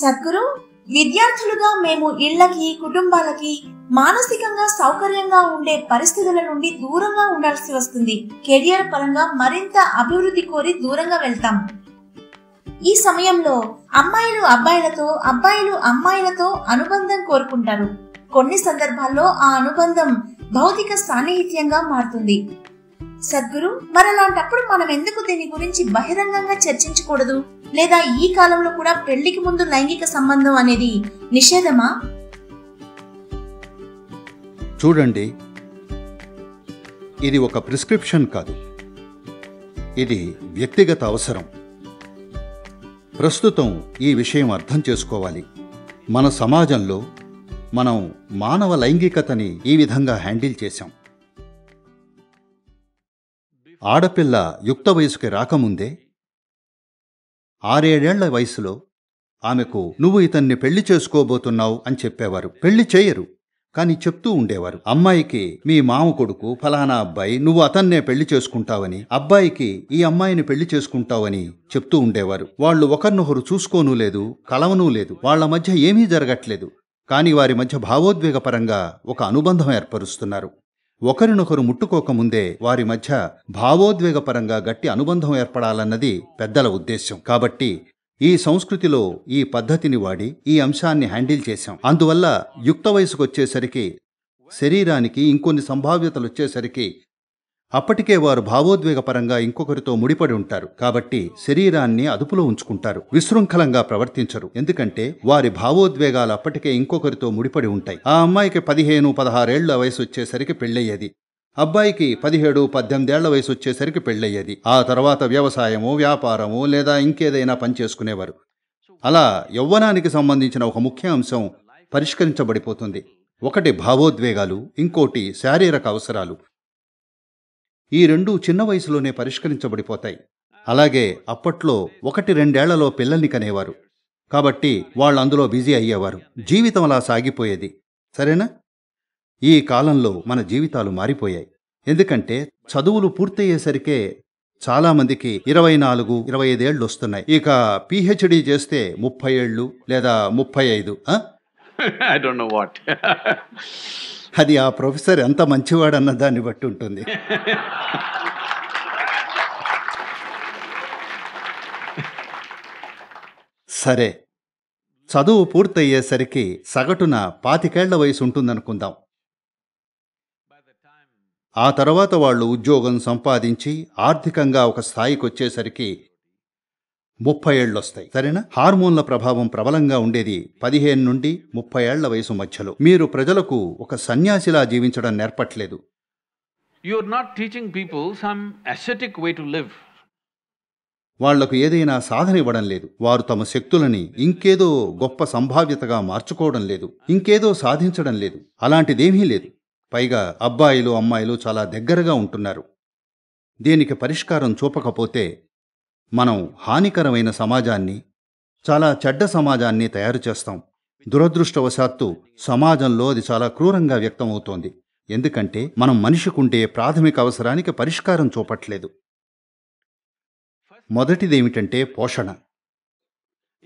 సద్గురు విద్యార్థులుగా మేము ఇళ్లకి కుటుంబాలకి మానసికంగా సౌకర్యంగా ఉండే పరిస్థితుల నుండి దూరంగా ఉండాల్సి వస్తుంది కెరియర్ పరంగా మరింత అభివృద్ధి కోరి దూరంగా వెళ్తాం ఈ సమయంలో అమ్మాయిలు అబ్బాయిలతో అబ్బాయిలు అమ్మాయిలతో అనుబంధం కోరుకుంటారు కొన్ని సందర్భాల్లో ఆ అనుబంధం భౌతిక సాన్నిహిత్యంగా మారుతుంది సద్గురు మరలాంటప్పుడు మనం ఎందుకు దీని గురించి బహిరంగంగా చర్చించకూడదు లేదా ఈ కాలంలో కూడా పెళ్లికి ముందు లైంగిక సంబంధం అనేది నిషేధమా చూడండి ఇది ఒక ప్రిస్క్రిప్షన్ కాదు ఇది వ్యక్తిగత అవసరం ప్రస్తుతం ఈ విషయం అర్థం చేసుకోవాలి మన సమాజంలో మనం మానవ లైంగికతని ఈ విధంగా హ్యాండిల్ చేశాం ఆడపిల్ల యుక్త వయసుకి రాకముందే ఆరేడేళ్ల వయసులో ఆమెకు నువ్వు ఇతన్ని పెళ్లి చేసుకోబోతున్నావు అని చెప్పేవారు పెళ్లి చేయరు కానీ చెప్తూ ఉండేవారు అమ్మాయికి మీ మామ కొడుకు ఫలానా అబ్బాయి నువ్వు అతన్నే పెళ్లి చేసుకుంటావని అబ్బాయికి ఈ అమ్మాయిని పెళ్లి చేసుకుంటావని చెప్తూ ఉండేవారు వాళ్ళు ఒకరినొకరు చూసుకోనూ లేదు కలవనూ లేదు వాళ్ల మధ్య ఏమీ జరగట్లేదు కానీ వారి మధ్య భావోద్వేగపరంగా ఒక అనుబంధం ఏర్పరుస్తున్నారు ఒకరినొకరు ముట్టుకోకముందే వారి మధ్య భావోద్వేగపరంగా గట్టి అనుబంధం ఏర్పడాలన్నది పెద్దల ఉద్దేశ్యం కాబట్టి ఈ సంస్కృతిలో ఈ పద్ధతిని వాడి ఈ అంశాన్ని హ్యాండిల్ చేశాం అందువల్ల యుక్త వయసుకొచ్చేసరికి శరీరానికి ఇంకొన్ని సంభావ్యతలు వచ్చేసరికి అప్పటికే వారు భావోద్వేగపరంగా ఇంకొకరితో ముడిపడి ఉంటారు కాబట్టి శరీరాన్ని అదుపులో ఉంచుకుంటారు విశృంఖలంగా ప్రవర్తించరు ఎందుకంటే వారి భావోద్వేగాలు అప్పటికే ఇంకొకరితో ముడిపడి ఉంటాయి ఆ అమ్మాయికి పదిహేను పదహారేళ్ల వయసు వచ్చేసరికి పెళ్ళయ్యేది అబ్బాయికి పదిహేడు పద్దెనిమిదేళ్ల వయసు వచ్చేసరికి పెళ్ళయ్యేది ఆ తర్వాత వ్యవసాయము వ్యాపారము లేదా ఇంకేదైనా పనిచేసుకునేవారు అలా యౌవనానికి సంబంధించిన ఒక ముఖ్య అంశం పరిష్కరించబడిపోతుంది ఒకటి భావోద్వేగాలు ఇంకోటి శారీరక అవసరాలు ఈ రెండూ చిన్న వయసులోనే పరిష్కరించబడిపోతాయి అలాగే అప్పట్లో ఒకటి రెండేళ్లలో పిల్లల్ని కనేవారు కాబట్టి వాళ్ళందులో బిజీ అయ్యేవారు జీవితం అలా సాగిపోయేది సరేనా ఈ కాలంలో మన జీవితాలు మారిపోయాయి ఎందుకంటే చదువులు పూర్తయ్యేసరికే చాలామందికి ఇరవై నాలుగు ఇరవై ఏళ్ళు వస్తున్నాయి ఇక పిహెచ్డి చేస్తే ముప్పై ఏళ్ళు లేదా ముప్పై ఐదు ఐ డోంట్ నో వాట్ అది ఆ ప్రొఫెసర్ ఎంత మంచివాడన్న దాన్ని బట్టి ఉంటుంది సరే చదువు పూర్తయ్యేసరికి సగటున పాతికేళ్ల వయసు ఉంటుందనుకుందాం ఆ తర్వాత వాళ్ళు ఉద్యోగం సంపాదించి ఆర్థికంగా ఒక స్థాయికి వచ్చేసరికి ముప్పై వస్తాయి సరేనా హార్మోన్ల ప్రభావం ప్రబలంగా ఉండేది పదిహేను నుండి ముప్పై ఏళ్ల వయసు మధ్యలో మీరు ప్రజలకు ఒక సన్యాసిలా జీవించడం నేర్పట్లేదు you're not teaching people some ascetic way to live వాళ్లకు ఏదైనా సాధన ఇవ్వడం లేదు వారు తమ శక్తులని ఇంకేదో గొప్ప సంభావ్యతగా మార్చుకోవడం లేదు ఇంకేదో సాధించడం లేదు అలాంటిదేమీ లేదు పైగా అబ్బాయిలు అమ్మాయిలు చాలా దగ్గరగా ఉంటున్నారు దీనికి పరిష్కారం చూపకపోతే మనం హానికరమైన సమాజాన్ని చాలా చెడ్డ సమాజాన్ని తయారు చేస్తాం దురదృష్టవశాత్తు సమాజంలో అది చాలా క్రూరంగా వ్యక్తమవుతోంది ఎందుకంటే మనం మనిషికుంటే ప్రాథమిక అవసరానికి పరిష్కారం చూపట్లేదు మొదటిదేమిటంటే పోషణ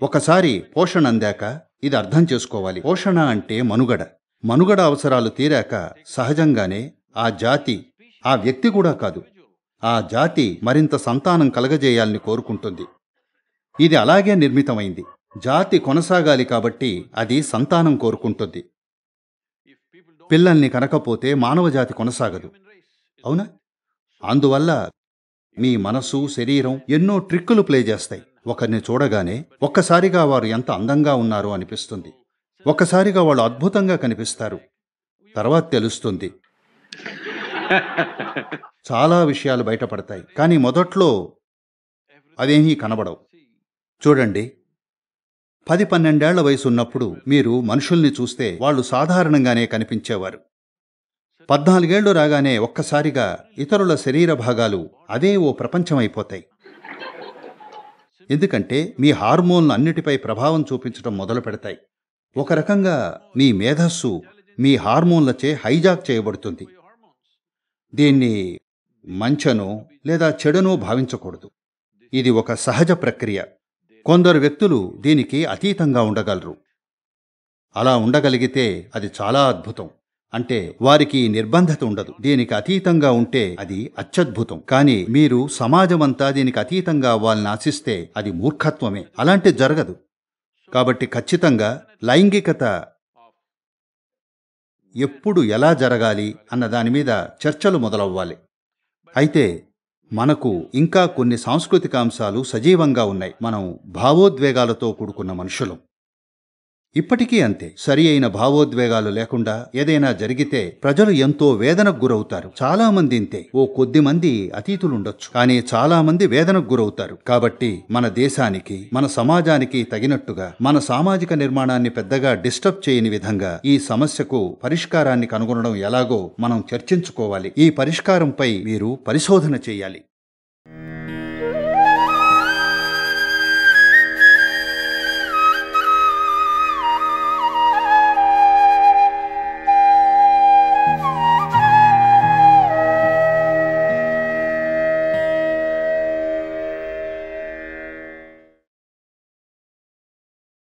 ఒకసారి పోషణ అందాక ఇది అర్థం చేసుకోవాలి పోషణ అంటే మనుగడ మనుగడ అవసరాలు తీరాక సహజంగానే ఆ జాతి ఆ వ్యక్తి కూడా కాదు ఆ జాతి మరింత సంతానం కలగజేయాలని కోరుకుంటుంది ఇది అలాగే నిర్మితమైంది జాతి కొనసాగాలి కాబట్టి అది సంతానం కోరుకుంటుంది పిల్లల్ని కనకపోతే మానవజాతి కొనసాగదు అవునా అందువల్ల మీ మనసు శరీరం ఎన్నో ట్రిక్కులు ప్లే చేస్తాయి ఒకరిని చూడగానే ఒక్కసారిగా వారు ఎంత అందంగా ఉన్నారో అనిపిస్తుంది ఒక్కసారిగా వాళ్ళు అద్భుతంగా కనిపిస్తారు తర్వాత తెలుస్తుంది చాలా విషయాలు బయటపడతాయి కానీ మొదట్లో అవేమీ కనబడవు చూడండి పది పన్నెండేళ్ల వయసు ఉన్నప్పుడు మీరు మనుషుల్ని చూస్తే వాళ్ళు సాధారణంగానే కనిపించేవారు పద్నాలుగేళ్లు రాగానే ఒక్కసారిగా ఇతరుల శరీర భాగాలు అదే ఓ ప్రపంచమైపోతాయి ఎందుకంటే మీ హార్మోన్లు అన్నిటిపై ప్రభావం చూపించడం మొదలు పెడతాయి ఒక రకంగా మీ మేధస్సు మీ హార్మోన్లచే హైజాక్ చేయబడుతుంది దీన్ని మంచను లేదా చెడును భావించకూడదు ఇది ఒక సహజ ప్రక్రియ కొందరు వ్యక్తులు దీనికి అతీతంగా ఉండగలరు అలా ఉండగలిగితే అది చాలా అద్భుతం అంటే వారికి నిర్బంధత ఉండదు దీనికి అతీతంగా ఉంటే అది అత్యద్భుతం కానీ మీరు సమాజమంతా దీనికి అతీతంగా అవ్వాలని ఆశిస్తే అది మూర్ఖత్వమే అలాంటి జరగదు కాబట్టి ఖచ్చితంగా లైంగికత ఎప్పుడు ఎలా జరగాలి అన్న దాని మీద చర్చలు మొదలవ్వాలి అయితే మనకు ఇంకా కొన్ని సాంస్కృతిక అంశాలు సజీవంగా ఉన్నాయి మనం భావోద్వేగాలతో కూడుకున్న మనుషులం ఇప్పటికీ అంతే సరి అయిన భావోద్వేగాలు లేకుండా ఏదైనా జరిగితే ప్రజలు ఎంతో వేదనకు గురవుతారు చాలా మంది ఇంతే ఓ కొద్ది మంది అతీతులుండొచ్చు కానీ చాలా మంది వేదనకు గురవుతారు కాబట్టి మన దేశానికి మన సమాజానికి తగినట్టుగా మన సామాజిక నిర్మాణాన్ని పెద్దగా డిస్టర్బ్ చేయని విధంగా ఈ సమస్యకు పరిష్కారాన్ని కనుగొనడం ఎలాగో మనం చర్చించుకోవాలి ఈ పరిష్కారంపై మీరు పరిశోధన చేయాలి